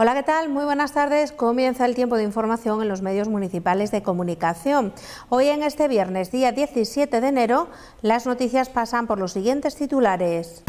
Hola, ¿qué tal? Muy buenas tardes. Comienza el tiempo de información en los medios municipales de comunicación. Hoy en este viernes, día 17 de enero, las noticias pasan por los siguientes titulares.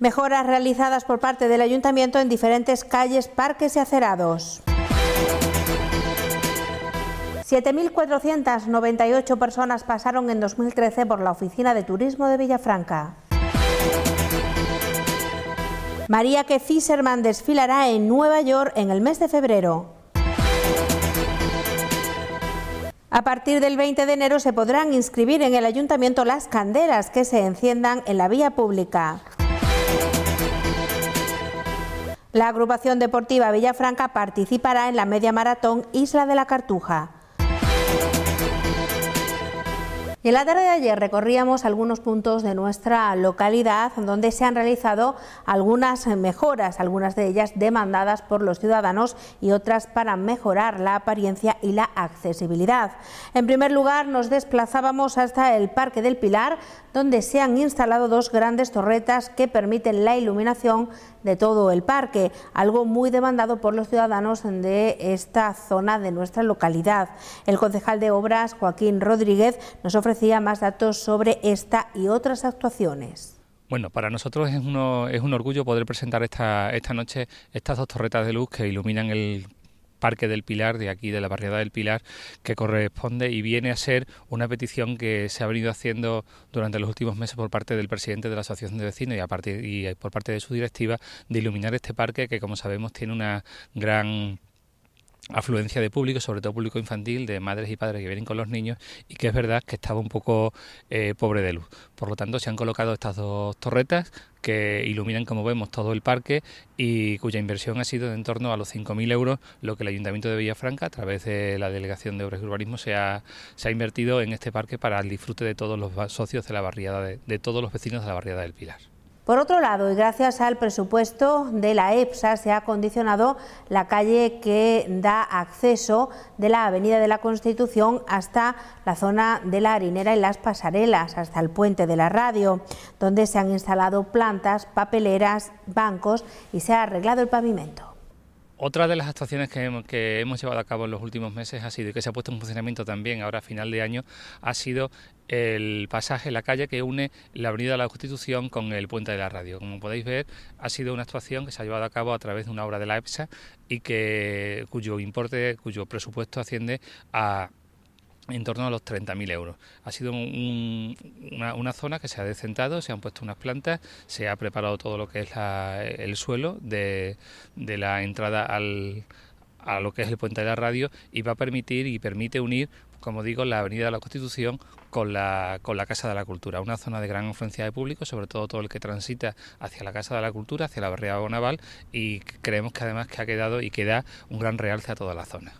Mejoras realizadas por parte del ayuntamiento en diferentes calles, parques y acerados. 7.498 personas pasaron en 2013 por la Oficina de Turismo de Villafranca. María que desfilará en Nueva York en el mes de febrero. A partir del 20 de enero se podrán inscribir en el ayuntamiento las candelas que se enciendan en la vía pública. La agrupación deportiva Villafranca participará en la media maratón Isla de la Cartuja en la tarde de ayer recorríamos algunos puntos de nuestra localidad donde se han realizado algunas mejoras, algunas de ellas demandadas por los ciudadanos y otras para mejorar la apariencia y la accesibilidad. En primer lugar, nos desplazábamos hasta el Parque del Pilar, donde se han instalado dos grandes torretas que permiten la iluminación de todo el parque, algo muy demandado por los ciudadanos de esta zona de nuestra localidad. El concejal de Obras, Joaquín Rodríguez, nos ofrecía más datos sobre esta y otras actuaciones. Bueno, para nosotros es, es un orgullo poder presentar esta, esta noche estas dos torretas de luz que iluminan el Parque del Pilar, de aquí de la barriada del Pilar, que corresponde y viene a ser una petición que se ha venido haciendo durante los últimos meses por parte del presidente de la Asociación de Vecinos y, a partir, y por parte de su directiva de iluminar este parque que, como sabemos, tiene una gran afluencia de público, sobre todo público infantil, de madres y padres que vienen con los niños y que es verdad que estaba un poco eh, pobre de luz. Por lo tanto, se han colocado estas dos torretas que iluminan, como vemos, todo el parque y cuya inversión ha sido de en torno a los 5.000 euros, lo que el Ayuntamiento de Villafranca, a través de la Delegación de Obras y Urbanismo, se ha, se ha invertido en este parque para el disfrute de todos los socios de la barriada, de, de todos los vecinos de la barriada del Pilar. Por otro lado, y gracias al presupuesto de la EPSA, se ha condicionado la calle que da acceso de la Avenida de la Constitución hasta la zona de la harinera y las pasarelas, hasta el puente de la radio, donde se han instalado plantas, papeleras, bancos y se ha arreglado el pavimento. Otra de las actuaciones que hemos, que hemos, llevado a cabo en los últimos meses ha sido, y que se ha puesto en funcionamiento también ahora a final de año, ha sido el pasaje, la calle que une la Avenida de la Constitución con el Puente de la Radio. Como podéis ver, ha sido una actuación que se ha llevado a cabo a través de una obra de la EPSA y que, cuyo importe, cuyo presupuesto asciende a en torno a los 30.000 euros. Ha sido una, zona que se ha descentado... se han puesto unas plantas, se ha preparado todo lo que es el suelo de, la entrada al, a lo que es el puente de la radio y va a permitir y permite unir, como digo, la Avenida de la Constitución con la, con la Casa de la Cultura, una zona de gran influencia de público, sobre todo todo el que transita hacia la Casa de la Cultura, hacia la barriada Bonaval y creemos que además que ha quedado y que da un gran realce a toda la zona.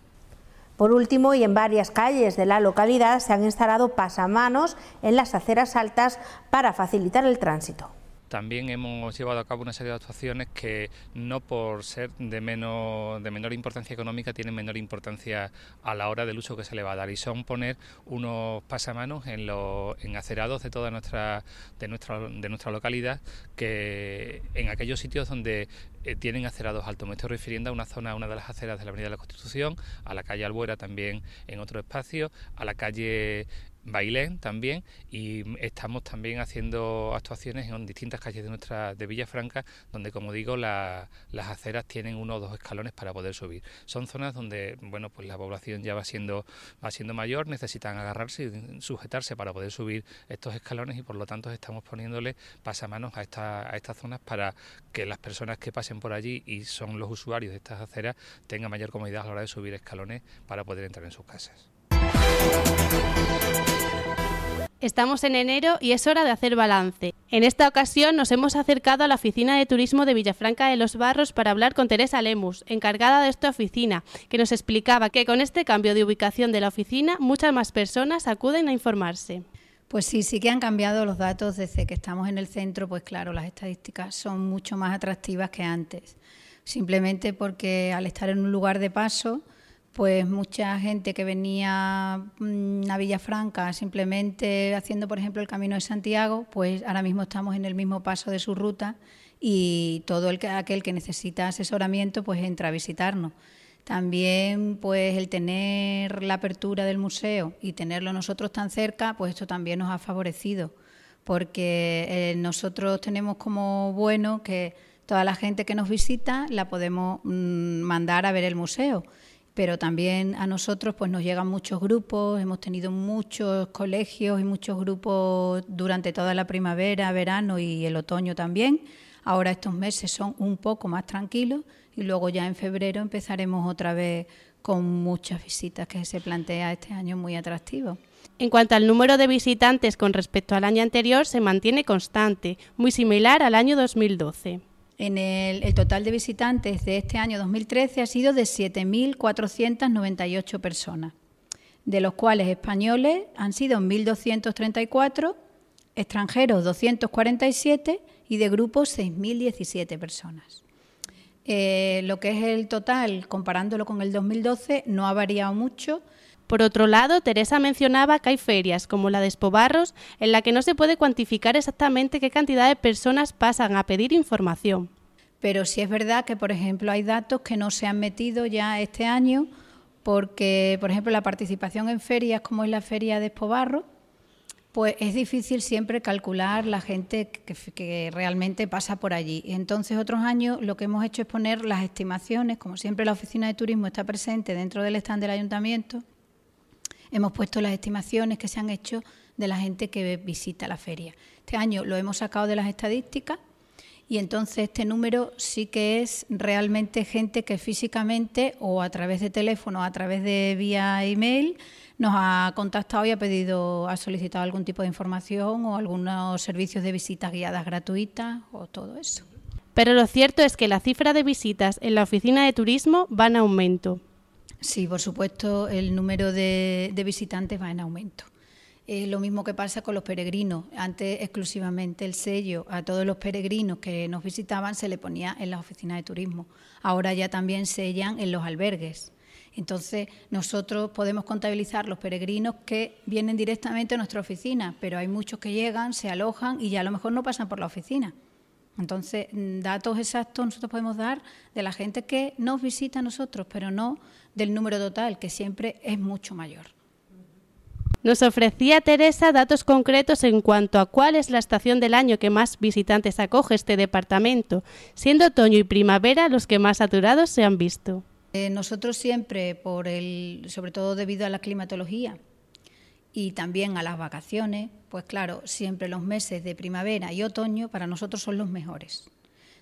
Por último, y en varias calles de la localidad se han instalado pasamanos en las aceras altas para facilitar el tránsito. También hemos llevado a cabo una serie de actuaciones que no por ser de, menos, de menor importancia económica tienen menor importancia a la hora del uso que se le va a dar y son poner unos pasamanos en los acerados de toda nuestra, de nuestra, de nuestra localidad que en aquellos sitios donde eh, tienen acerados altos. Me estoy refiriendo a una zona, una de las aceras de la Avenida de la Constitución, a la calle Albuera también en otro espacio, a la calle Bailén también y estamos también haciendo actuaciones en distintas calles de nuestra de Villafranca donde como digo la, las aceras tienen uno o dos escalones para poder subir son zonas donde bueno pues la población ya va siendo va siendo mayor necesitan agarrarse y sujetarse para poder subir estos escalones y por lo tanto estamos poniéndole pasamanos a, esta, a estas zonas para que las personas que pasen por allí y son los usuarios de estas aceras tengan mayor comodidad a la hora de subir escalones para poder entrar en sus casas. Estamos en enero y es hora de hacer balance. En esta ocasión nos hemos acercado a la oficina de turismo de Villafranca de los Barros para hablar con Teresa Lemus, encargada de esta oficina, que nos explicaba que con este cambio de ubicación de la oficina muchas más personas acuden a informarse. Pues sí, sí que han cambiado los datos desde que estamos en el centro, pues claro, las estadísticas son mucho más atractivas que antes. Simplemente porque al estar en un lugar de paso, pues mucha gente que venía mm, a Villafranca simplemente haciendo, por ejemplo, el Camino de Santiago, pues ahora mismo estamos en el mismo paso de su ruta y todo aquel que necesita asesoramiento, pues entra a visitarnos. También, pues el tener la apertura del museo y tenerlo nosotros tan cerca, pues esto también nos ha favorecido, porque eh, nosotros tenemos como bueno que toda la gente que nos visita la podemos mm, mandar a ver el museo pero también a nosotros pues nos llegan muchos grupos, hemos tenido muchos colegios y muchos grupos durante toda la primavera, verano y el otoño también. Ahora estos meses son un poco más tranquilos y luego ya en febrero empezaremos otra vez con muchas visitas que se plantea este año muy atractivo. En cuanto al número de visitantes con respecto al año anterior, se mantiene constante, muy similar al año 2012. En el, total de visitantes de este año 2013 ha sido de 7.498 personas, de los cuales españoles han sido 1.234, extranjeros 247 y de grupos 6.017 personas. Eh, lo que es el total, comparándolo con el 2012, no ha variado mucho por otro lado, Teresa mencionaba que hay ferias, como la de Espobarros, en la que no se puede cuantificar exactamente qué cantidad de personas pasan a pedir información. Pero sí es verdad que, por ejemplo, hay datos que no se han metido ya este año, porque, por ejemplo, la participación en ferias, como es la feria de Espobarros, pues es difícil siempre calcular la gente que, que, realmente pasa por allí. Entonces, otros años lo que hemos hecho es poner las estimaciones, como siempre la Oficina de Turismo está presente dentro del stand del ayuntamiento, hemos puesto las estimaciones que se han hecho de la gente que visita la feria. Este año lo hemos sacado de las estadísticas y entonces este número sí que es realmente gente que físicamente o a través de teléfono o a través de vía email nos ha contactado y ha pedido, ha solicitado algún tipo de información o algunos servicios de visitas guiadas gratuitas o todo eso. Pero lo cierto es que la cifra de visitas en la oficina de turismo va en aumento. Sí, por supuesto, el número de, visitantes va en aumento. Es lo mismo que pasa con los peregrinos. Antes exclusivamente el sello a todos los peregrinos que nos visitaban se le ponía en las oficinas de turismo. Ahora ya también sellan en los albergues. Entonces, nosotros podemos contabilizar los peregrinos que vienen directamente a nuestra oficina, pero hay muchos que llegan, se alojan y ya a lo mejor no pasan por la oficina. Entonces, mm, datos exactos nosotros podemos dar de la gente que nos visita a nosotros, pero no del número total, que siempre es mucho mayor. Nos ofrecía Teresa datos concretos en cuanto a cuál es la estación del año que más visitantes acoge este departamento, siendo otoño y primavera los que más saturados se han visto. Eh, nosotros siempre, sobre todo debido a la climatología, y también a las vacaciones, pues claro, siempre los meses de primavera y otoño para nosotros son los mejores.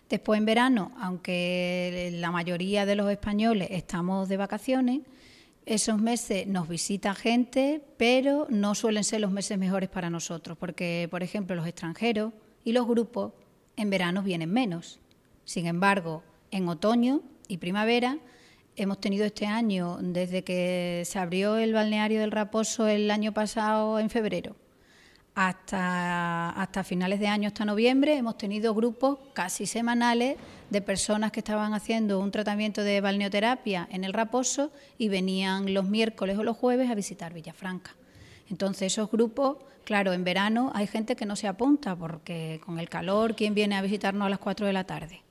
Después en verano, aunque la mayoría de los españoles estamos de vacaciones, esos meses nos visita gente, pero no suelen ser los meses mejores para nosotros, porque, por ejemplo, los extranjeros y los grupos en verano vienen menos. Sin embargo, en otoño y primavera Hemos tenido este año, desde que se abrió el balneario del Raposo el año pasado, en febrero, hasta, hasta finales de año, hasta noviembre, hemos tenido grupos casi semanales de personas que estaban haciendo un tratamiento de balneoterapia en el Raposo y venían los miércoles o los jueves a visitar Villafranca. Entonces esos grupos, claro, en verano hay gente que no se apunta porque con el calor, ¿quién viene a visitarnos a las 4 de la tarde?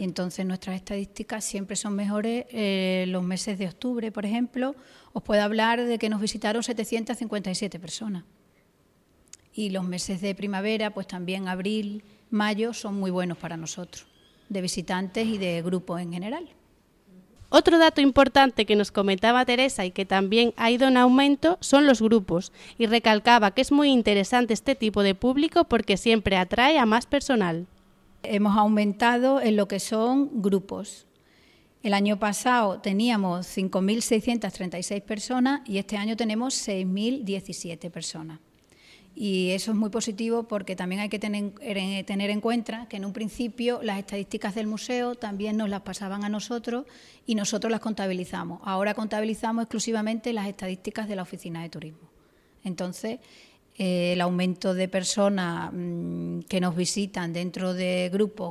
Y entonces nuestras estadísticas siempre son mejores eh, los meses de octubre, por ejemplo. Os puedo hablar de que nos visitaron 757 personas. Y los meses de primavera, pues también abril, mayo, son muy buenos para nosotros, de visitantes y de grupos en general. Otro dato importante que nos comentaba Teresa y que también ha ido en aumento son los grupos, y recalcaba que es muy interesante este tipo de público porque siempre atrae a más personal. Hemos aumentado en lo que son grupos. El año pasado teníamos 5.636 personas y este año tenemos 6.017 personas. Y eso es muy positivo porque también hay que eh, tener, en cuenta que en un principio las estadísticas del museo también nos las pasaban a nosotros y nosotros las contabilizamos. Ahora contabilizamos exclusivamente las estadísticas de la Oficina de Turismo. Entonces, el aumento de personas mm, que nos visitan dentro de grupos